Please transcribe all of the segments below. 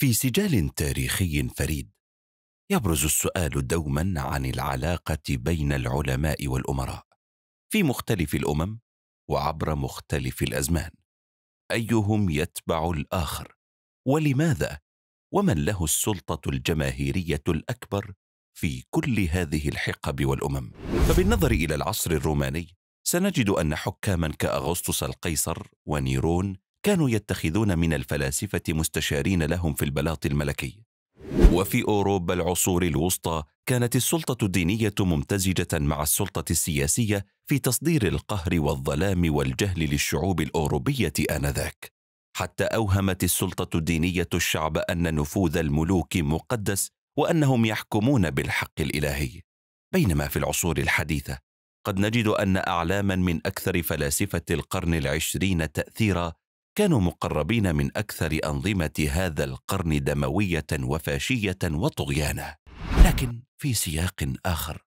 في سجال تاريخي فريد يبرز السؤال دوما عن العلاقه بين العلماء والامراء في مختلف الامم وعبر مختلف الازمان ايهم يتبع الاخر ولماذا ومن له السلطه الجماهيريه الاكبر في كل هذه الحقب والامم فبالنظر الى العصر الروماني سنجد ان حكاما كاغسطس القيصر ونيرون كانوا يتخذون من الفلاسفة مستشارين لهم في البلاط الملكي وفي أوروبا العصور الوسطى كانت السلطة الدينية ممتزجة مع السلطة السياسية في تصدير القهر والظلام والجهل للشعوب الأوروبية آنذاك حتى أوهمت السلطة الدينية الشعب أن نفوذ الملوك مقدس وأنهم يحكمون بالحق الإلهي بينما في العصور الحديثة قد نجد أن أعلاما من أكثر فلاسفة القرن العشرين تأثيرا كانوا مقربين من اكثر انظمه هذا القرن دمويه وفاشيه وطغيانا لكن في سياق اخر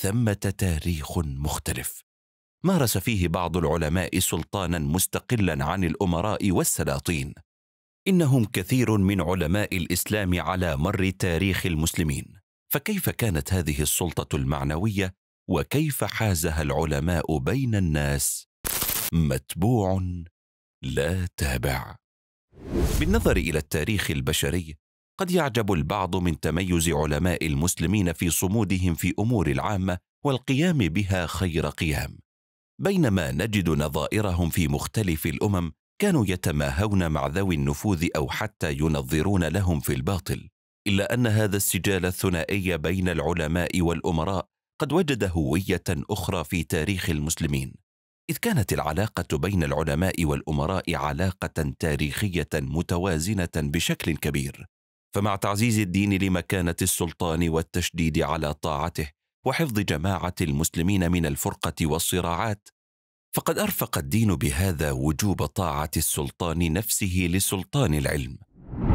ثمه تاريخ مختلف مارس فيه بعض العلماء سلطانا مستقلا عن الامراء والسلاطين انهم كثير من علماء الاسلام على مر تاريخ المسلمين فكيف كانت هذه السلطه المعنويه وكيف حازها العلماء بين الناس متبوع لا تابع بالنظر الى التاريخ البشري قد يعجب البعض من تميز علماء المسلمين في صمودهم في امور العامه والقيام بها خير قيام بينما نجد نظائرهم في مختلف الامم كانوا يتماهون مع ذوي النفوذ او حتى ينظرون لهم في الباطل الا ان هذا السجال الثنائي بين العلماء والامراء قد وجد هويه اخرى في تاريخ المسلمين إذ كانت العلاقة بين العلماء والأمراء علاقة تاريخية متوازنة بشكل كبير، فمع تعزيز الدين لمكانة السلطان والتشديد على طاعته، وحفظ جماعة المسلمين من الفرقة والصراعات، فقد أرفق الدين بهذا وجوب طاعة السلطان نفسه لسلطان العلم.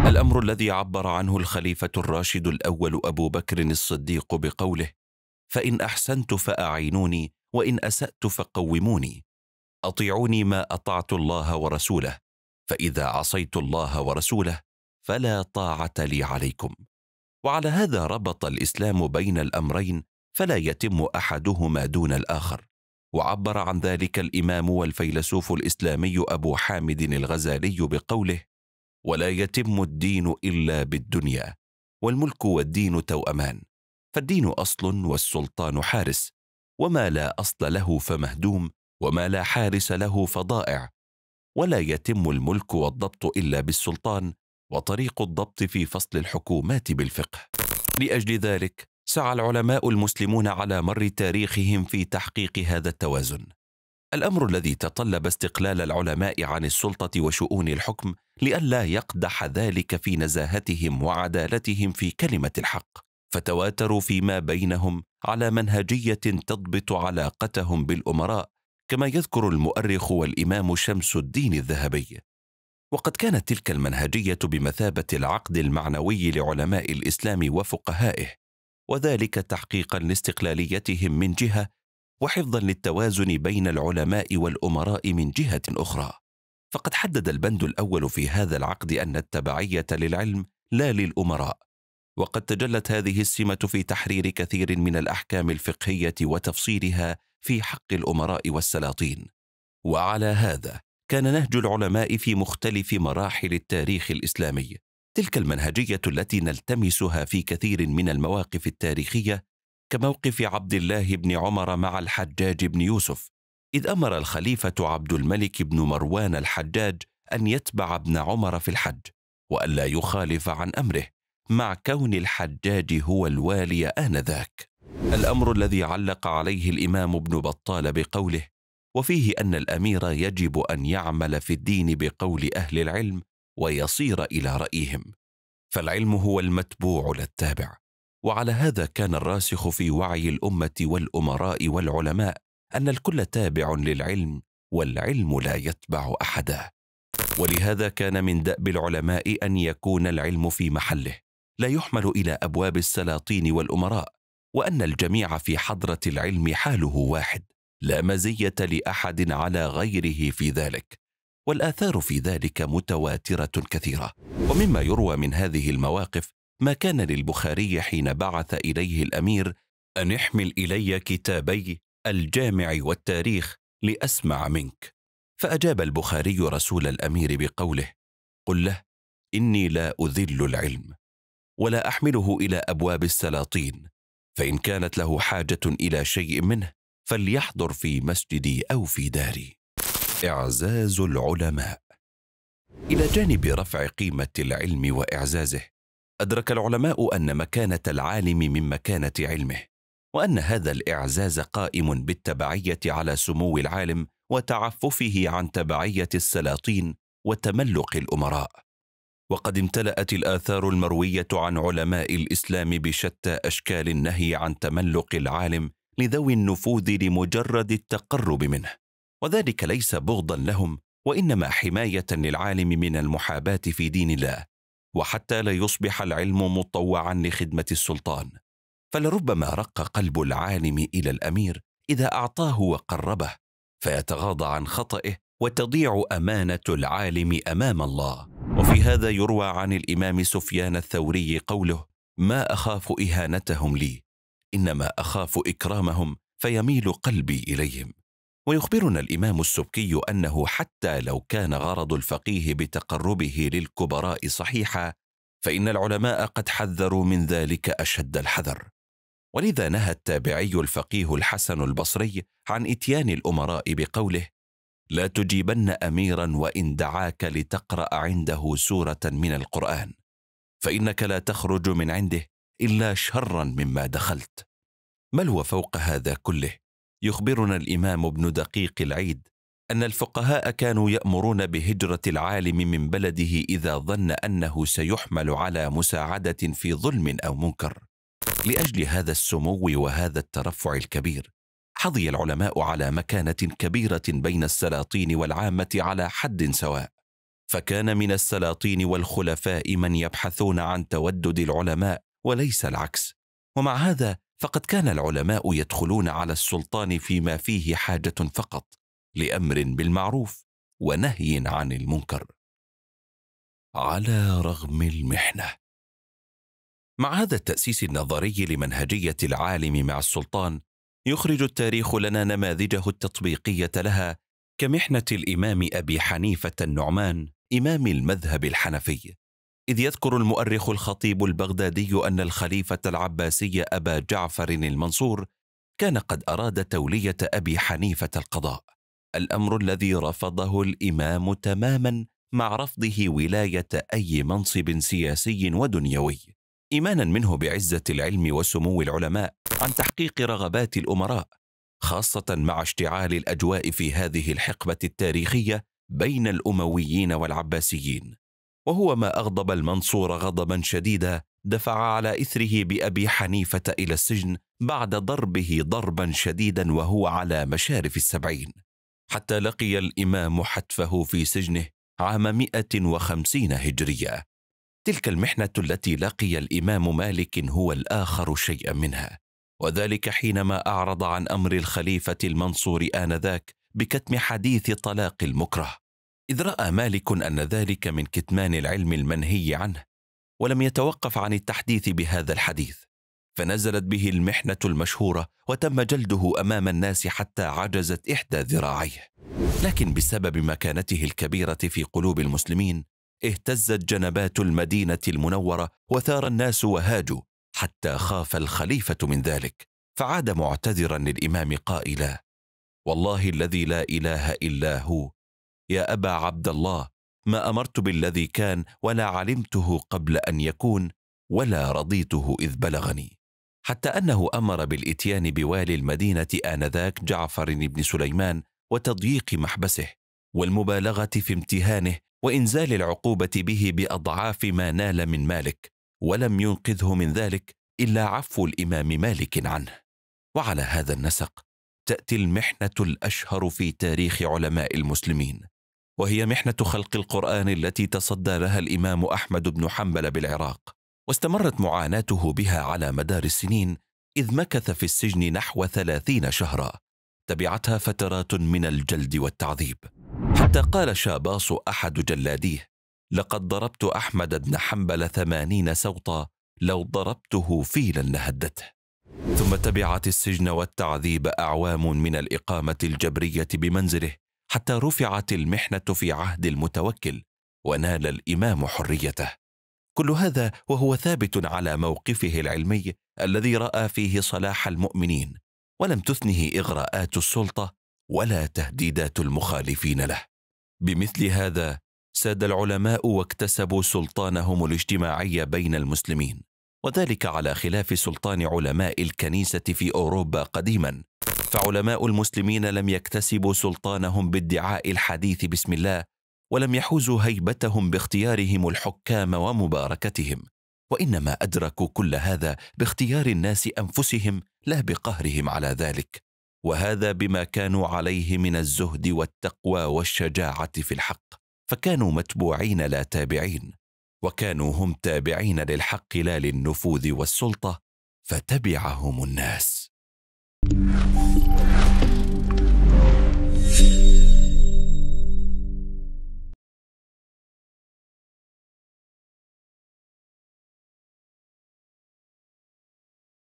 الأمر الذي عبر عنه الخليفة الراشد الأول أبو بكر الصديق بقوله: فإن أحسنت فأعينوني وان اسات فقوموني اطيعوني ما اطعت الله ورسوله فاذا عصيت الله ورسوله فلا طاعه لي عليكم وعلى هذا ربط الاسلام بين الامرين فلا يتم احدهما دون الاخر وعبر عن ذلك الامام والفيلسوف الاسلامي ابو حامد الغزالي بقوله ولا يتم الدين الا بالدنيا والملك والدين توامان فالدين اصل والسلطان حارس وما لا اصل له فمهدوم وما لا حارس له فضائع ولا يتم الملك والضبط الا بالسلطان وطريق الضبط في فصل الحكومات بالفقه لاجل ذلك سعى العلماء المسلمون على مر تاريخهم في تحقيق هذا التوازن الامر الذي تطلب استقلال العلماء عن السلطه وشؤون الحكم لئلا يقدح ذلك في نزاهتهم وعدالتهم في كلمه الحق فتواتروا فيما بينهم على منهجيه تضبط علاقتهم بالامراء كما يذكر المؤرخ والامام شمس الدين الذهبي وقد كانت تلك المنهجيه بمثابه العقد المعنوي لعلماء الاسلام وفقهائه وذلك تحقيقا لاستقلاليتهم من جهه وحفظا للتوازن بين العلماء والامراء من جهه اخرى فقد حدد البند الاول في هذا العقد ان التبعيه للعلم لا للامراء وقد تجلت هذه السمه في تحرير كثير من الاحكام الفقهيه وتفصيلها في حق الامراء والسلاطين وعلى هذا كان نهج العلماء في مختلف مراحل التاريخ الاسلامي تلك المنهجيه التي نلتمسها في كثير من المواقف التاريخيه كموقف عبد الله بن عمر مع الحجاج بن يوسف اذ امر الخليفه عبد الملك بن مروان الحجاج ان يتبع ابن عمر في الحج والا يخالف عن امره مع كون الحجاج هو الوالي آنذاك الأمر الذي علق عليه الإمام ابن بطال بقوله وفيه أن الأمير يجب أن يعمل في الدين بقول أهل العلم ويصير إلى رأيهم فالعلم هو المتبوع لا التابع وعلى هذا كان الراسخ في وعي الأمة والأمراء والعلماء أن الكل تابع للعلم والعلم لا يتبع أحدا ولهذا كان من دأب العلماء أن يكون العلم في محله لا يحمل الى ابواب السلاطين والامراء وان الجميع في حضره العلم حاله واحد لا مزيه لاحد على غيره في ذلك والاثار في ذلك متواتره كثيره ومما يروى من هذه المواقف ما كان للبخاري حين بعث اليه الامير ان احمل الي كتابي الجامع والتاريخ لاسمع منك فاجاب البخاري رسول الامير بقوله قل له اني لا اذل العلم ولا احمله الى ابواب السلاطين فان كانت له حاجه الى شيء منه فليحضر في مسجدي او في داري اعزاز العلماء الى جانب رفع قيمه العلم واعزازه ادرك العلماء ان مكانه العالم من مكانه علمه وان هذا الاعزاز قائم بالتبعيه على سمو العالم وتعففه عن تبعيه السلاطين وتملق الامراء وقد امتلأت الآثار المروية عن علماء الإسلام بشتى أشكال النهي عن تملق العالم لذوي النفوذ لمجرد التقرب منه، وذلك ليس بغضا لهم وإنما حماية للعالم من المحاباة في دين الله، وحتى لا يصبح العلم مطوعا لخدمة السلطان، فلربما رق قلب العالم إلى الأمير إذا أعطاه وقربه، فيتغاضى عن خطئه وتضيع أمانة العالم أمام الله. وفي هذا يروى عن الامام سفيان الثوري قوله ما اخاف اهانتهم لي انما اخاف اكرامهم فيميل قلبي اليهم ويخبرنا الامام السبكي انه حتى لو كان غرض الفقيه بتقربه للكبراء صحيحا فان العلماء قد حذروا من ذلك اشد الحذر ولذا نهى التابعي الفقيه الحسن البصري عن اتيان الامراء بقوله لا تجيبن اميرا وان دعاك لتقرا عنده سوره من القران فانك لا تخرج من عنده الا شرا مما دخلت بل وفوق هذا كله يخبرنا الامام ابن دقيق العيد ان الفقهاء كانوا يامرون بهجره العالم من بلده اذا ظن انه سيحمل على مساعده في ظلم او منكر لاجل هذا السمو وهذا الترفع الكبير حظي العلماء على مكانه كبيره بين السلاطين والعامه على حد سواء فكان من السلاطين والخلفاء من يبحثون عن تودد العلماء وليس العكس ومع هذا فقد كان العلماء يدخلون على السلطان فيما فيه حاجه فقط لامر بالمعروف ونهي عن المنكر على رغم المحنه مع هذا التاسيس النظري لمنهجيه العالم مع السلطان يخرج التاريخ لنا نماذجه التطبيقيه لها كمحنه الامام ابي حنيفه النعمان امام المذهب الحنفي اذ يذكر المؤرخ الخطيب البغدادي ان الخليفه العباسي ابا جعفر المنصور كان قد اراد توليه ابي حنيفه القضاء الامر الذي رفضه الامام تماما مع رفضه ولايه اي منصب سياسي ودنيوي ايمانا منه بعزه العلم وسمو العلماء عن تحقيق رغبات الامراء خاصه مع اشتعال الاجواء في هذه الحقبه التاريخيه بين الامويين والعباسيين وهو ما اغضب المنصور غضبا شديدا دفع على اثره بابي حنيفه الى السجن بعد ضربه ضربا شديدا وهو على مشارف السبعين حتى لقي الامام حتفه في سجنه عام 150 هجريه تلك المحنه التي لقي الامام مالك هو الاخر شيئا منها وذلك حينما اعرض عن امر الخليفه المنصور انذاك بكتم حديث طلاق المكره اذ راى مالك ان ذلك من كتمان العلم المنهي عنه ولم يتوقف عن التحديث بهذا الحديث فنزلت به المحنه المشهوره وتم جلده امام الناس حتى عجزت احدى ذراعيه لكن بسبب مكانته الكبيره في قلوب المسلمين اهتزت جنبات المدينه المنوره وثار الناس وهاجوا حتى خاف الخليفه من ذلك فعاد معتذرا للامام قائلا والله الذي لا اله الا هو يا ابا عبد الله ما امرت بالذي كان ولا علمته قبل ان يكون ولا رضيته اذ بلغني حتى انه امر بالاتيان بوالي المدينه انذاك جعفر بن سليمان وتضييق محبسه والمبالغه في امتهانه وانزال العقوبه به باضعاف ما نال من مالك ولم ينقذه من ذلك الا عفو الامام مالك عنه وعلى هذا النسق تاتي المحنه الاشهر في تاريخ علماء المسلمين وهي محنه خلق القران التي تصدى لها الامام احمد بن حنبل بالعراق واستمرت معاناته بها على مدار السنين إذ مكث في السجن نحو ثلاثين شهرا تبعتها فترات من الجلد والتعذيب حتى قال شاباص أحد جلاديه لقد ضربت أحمد بن حنبل ثمانين سوطا لو ضربته فيلا لهدته ثم تبعت السجن والتعذيب أعوام من الإقامة الجبرية بمنزله حتى رفعت المحنة في عهد المتوكل ونال الإمام حريته كل هذا وهو ثابت على موقفه العلمي الذي رأى فيه صلاح المؤمنين ولم تثنه إغراءات السلطة ولا تهديدات المخالفين له بمثل هذا ساد العلماء واكتسبوا سلطانهم الاجتماعي بين المسلمين وذلك على خلاف سلطان علماء الكنيسه في اوروبا قديما فعلماء المسلمين لم يكتسبوا سلطانهم بادعاء الحديث بسم الله ولم يحوزوا هيبتهم باختيارهم الحكام ومباركتهم وانما ادركوا كل هذا باختيار الناس انفسهم لا بقهرهم على ذلك وهذا بما كانوا عليه من الزهد والتقوى والشجاعه في الحق فكانوا متبوعين لا تابعين وكانوا هم تابعين للحق لا للنفوذ والسلطه فتبعهم الناس